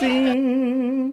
sim!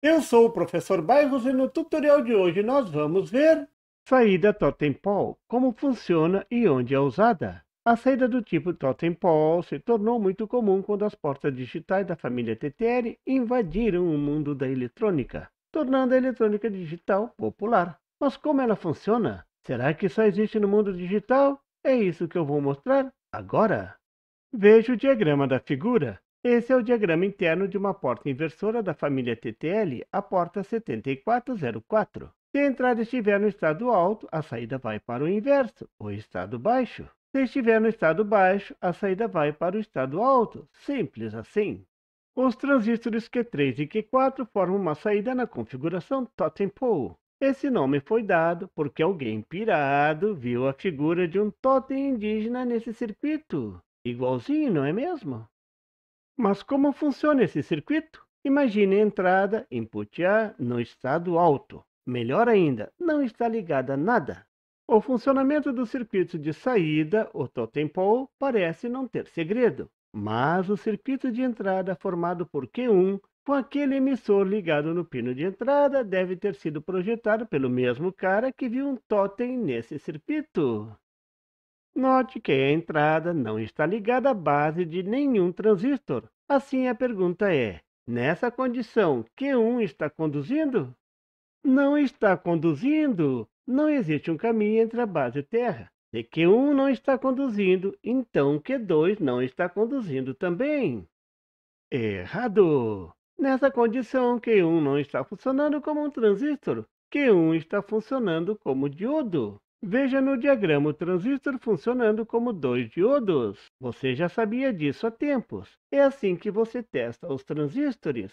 Eu sou o professor Bairros e no tutorial de hoje nós vamos ver saída Totem Pole, como funciona e onde é usada. A saída do tipo Totem Pole se tornou muito comum quando as portas digitais da família TTL invadiram o mundo da eletrônica, tornando a eletrônica digital popular. Mas como ela funciona? Será que só existe no mundo digital? É isso que eu vou mostrar agora. Veja o diagrama da figura. Esse é o diagrama interno de uma porta inversora da família TTL, a porta 7404. Se a entrada estiver no estado alto, a saída vai para o inverso, o estado baixo. Se estiver no estado baixo, a saída vai para o estado alto, simples assim. Os transistores Q3 e Q4 formam uma saída na configuração totem pole. Esse nome foi dado porque alguém pirado viu a figura de um totem indígena nesse circuito. Igualzinho, não é mesmo? Mas como funciona esse circuito? Imagine a entrada, input A, no estado alto. Melhor ainda, não está ligada a nada. O funcionamento do circuito de saída, o totem pole, parece não ter segredo. Mas o circuito de entrada formado por Q1 com aquele emissor ligado no pino de entrada deve ter sido projetado pelo mesmo cara que viu um totem nesse circuito. Note que a entrada não está ligada à base de nenhum transistor. Assim, a pergunta é: nessa condição, Q1 está conduzindo? Não está conduzindo! Não existe um caminho entre a base e a Terra. Se Q1 não está conduzindo, então Q2 não está conduzindo também. Errado! Nessa condição, Q1 não está funcionando como um transistor. Q1 está funcionando como diodo. Veja no diagrama o transistor funcionando como dois diodos. Você já sabia disso há tempos. É assim que você testa os transistores.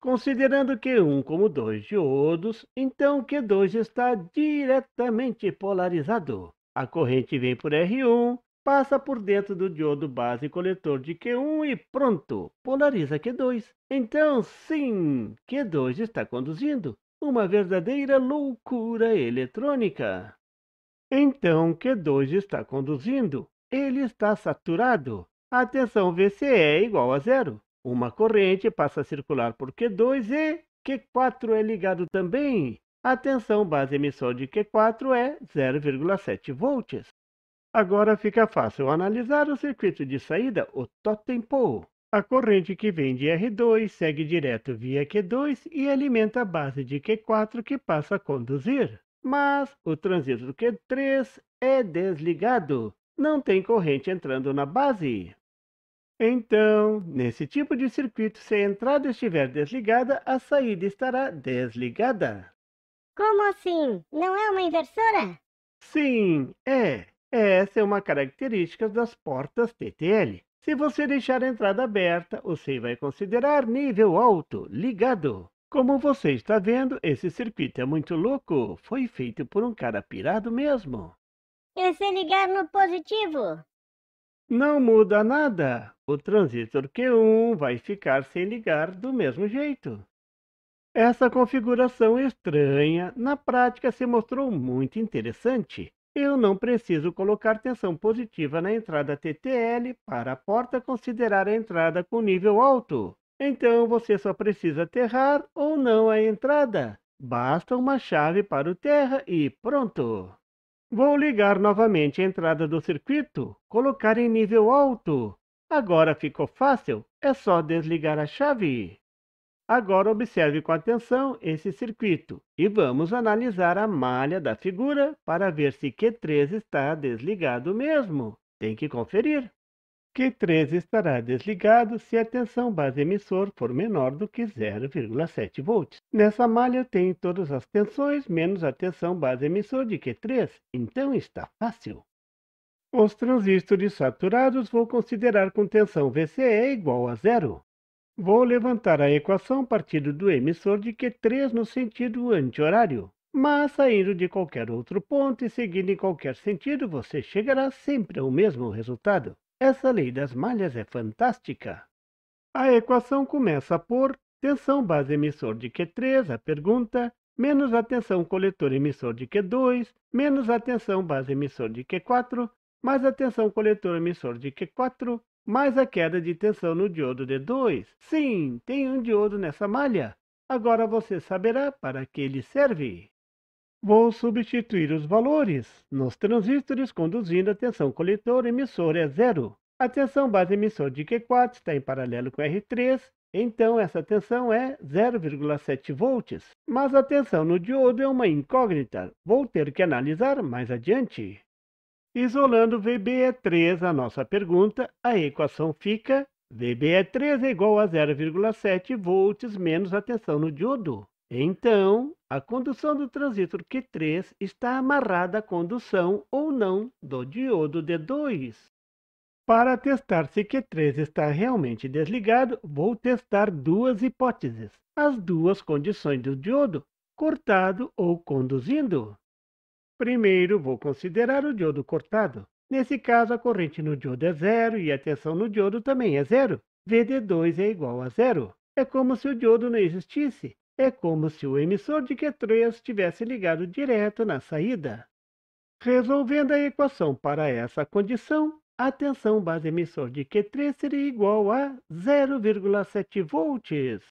Considerando Q1 como dois diodos, então Q2 está diretamente polarizado. A corrente vem por R1, passa por dentro do diodo base coletor de Q1 e pronto, polariza Q2. Então, sim, Q2 está conduzindo. Uma verdadeira loucura eletrônica. Então, Q2 está conduzindo. Ele está saturado. A tensão VCE é igual a zero. Uma corrente passa a circular por Q2 e Q4 é ligado também. A tensão base emissor de Q4 é 0,7 volts. Agora fica fácil analisar o circuito de saída, o Pole. A corrente que vem de R2 segue direto via Q2 e alimenta a base de Q4 que passa a conduzir mas o transistor Q3 é desligado, não tem corrente entrando na base. Então, nesse tipo de circuito, se a entrada estiver desligada, a saída estará desligada. Como assim? Não é uma inversora? Sim, é. Essa é uma característica das portas TTL. Se você deixar a entrada aberta, o SEI vai considerar nível alto, ligado. Como você está vendo, esse circuito é muito louco. Foi feito por um cara pirado mesmo. E se ligar no positivo? Não muda nada. O transistor Q1 vai ficar sem ligar do mesmo jeito. Essa configuração estranha, na prática, se mostrou muito interessante. Eu não preciso colocar tensão positiva na entrada TTL para a porta considerar a entrada com nível alto. Então você só precisa aterrar ou não a entrada. Basta uma chave para o terra e pronto! Vou ligar novamente a entrada do circuito, colocar em nível alto. Agora ficou fácil, é só desligar a chave. Agora observe com atenção esse circuito e vamos analisar a malha da figura para ver se Q3 está desligado mesmo. Tem que conferir. Q3 estará desligado se a tensão base emissor for menor do que 0,7 volts. Nessa malha eu tenho todas as tensões menos a tensão base emissor de Q3, então está fácil. Os transistores saturados vou considerar com tensão VCE igual a zero. Vou levantar a equação partindo do emissor de Q3 no sentido anti-horário. Mas saindo de qualquer outro ponto e seguindo em qualquer sentido, você chegará sempre ao mesmo resultado. Essa lei das malhas é fantástica. A equação começa por tensão base emissor de Q3, a pergunta, menos a tensão coletor emissor de Q2, menos a tensão base emissor de Q4, mais a tensão coletor emissor de Q4, mais a queda de tensão no diodo D2. Sim, tem um diodo nessa malha. Agora você saberá para que ele serve. Vou substituir os valores nos transistores conduzindo a tensão coletor-emissor é zero. A tensão base-emissor de Q4 está em paralelo com R3, então essa tensão é 0,7 volts. Mas a tensão no diodo é uma incógnita, vou ter que analisar mais adiante. Isolando VBE3 a nossa pergunta, a equação fica VBE3 é igual a 0,7 volts menos a tensão no diodo. Então, a condução do transistor Q3 está amarrada à condução ou não do diodo D2. Para testar se Q3 está realmente desligado, vou testar duas hipóteses, as duas condições do diodo, cortado ou conduzindo. Primeiro, vou considerar o diodo cortado. Nesse caso, a corrente no diodo é zero e a tensão no diodo também é zero. VD2 é igual a zero. É como se o diodo não existisse. É como se o emissor de Q3 estivesse ligado direto na saída. Resolvendo a equação para essa condição, a tensão base emissor de Q3 seria igual a 0,7 volts.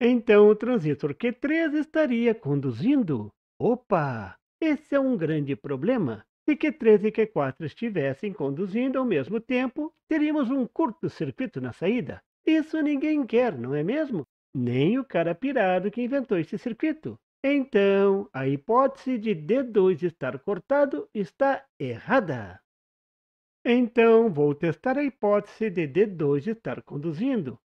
Então o transistor Q3 estaria conduzindo. Opa! Esse é um grande problema. Se Q3 e Q4 estivessem conduzindo ao mesmo tempo, teríamos um curto-circuito na saída. Isso ninguém quer, não é mesmo? nem o cara pirado que inventou esse circuito. Então, a hipótese de D2 estar cortado está errada. Então, vou testar a hipótese de D2 estar conduzindo.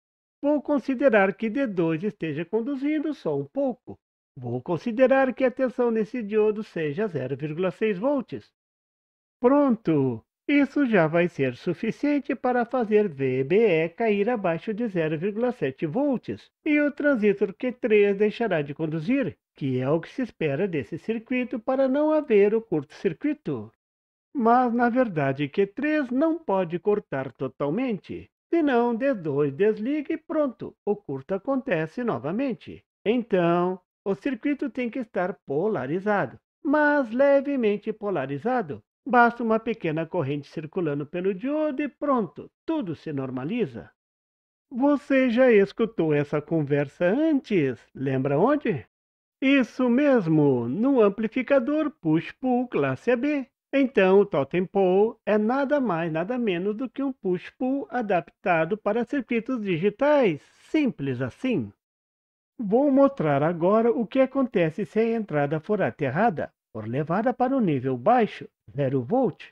Vou considerar que D2 esteja conduzindo só um pouco. Vou considerar que a tensão nesse diodo seja 0,6 volts. Pronto! Isso já vai ser suficiente para fazer VBE cair abaixo de 0,7 volts e o transistor Q3 deixará de conduzir, que é o que se espera desse circuito para não haver o curto-circuito. Mas na verdade Q3 não pode cortar totalmente, senão D2 desliga e pronto, o curto acontece novamente. Então, o circuito tem que estar polarizado, mas levemente polarizado, Basta uma pequena corrente circulando pelo diodo e pronto, tudo se normaliza. Você já escutou essa conversa antes? Lembra onde? Isso mesmo, no amplificador push-pull classe AB. Então, o totem pole é nada mais, nada menos do que um push-pull adaptado para circuitos digitais, simples assim. Vou mostrar agora o que acontece se a entrada for aterrada for levada para o nível baixo, 0 volt,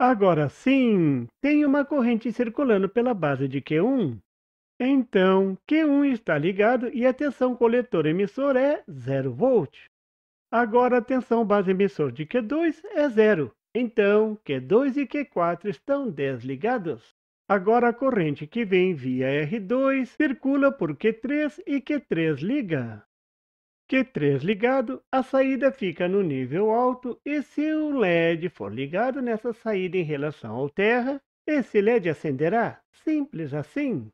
agora sim tem uma corrente circulando pela base de Q1. Então, Q1 está ligado e a tensão coletor-emissor é 0 volt. Agora, a tensão base-emissor de Q2 é zero. Então, Q2 e Q4 estão desligados. Agora, a corrente que vem via R2 circula por Q3 e Q3 liga. Q3 ligado, a saída fica no nível alto e se o LED for ligado nessa saída em relação ao terra, esse LED acenderá, simples assim.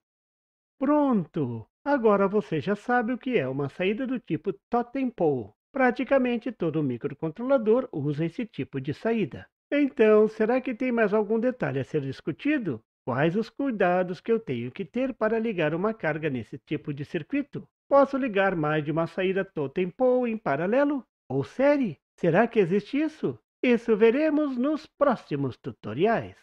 Pronto! Agora você já sabe o que é uma saída do tipo totem pole. Praticamente todo microcontrolador usa esse tipo de saída. Então, será que tem mais algum detalhe a ser discutido? Quais os cuidados que eu tenho que ter para ligar uma carga nesse tipo de circuito? Posso ligar mais de uma saída Totempo em paralelo? Ou série? Será que existe isso? Isso veremos nos próximos tutoriais.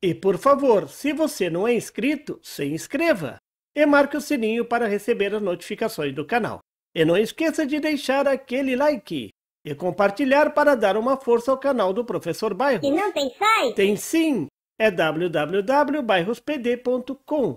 E por favor, se você não é inscrito, se inscreva e marque o sininho para receber as notificações do canal. E não esqueça de deixar aquele like e compartilhar para dar uma força ao canal do Professor Bairros. E não tem site? Tem sim! É www.bairrospd.com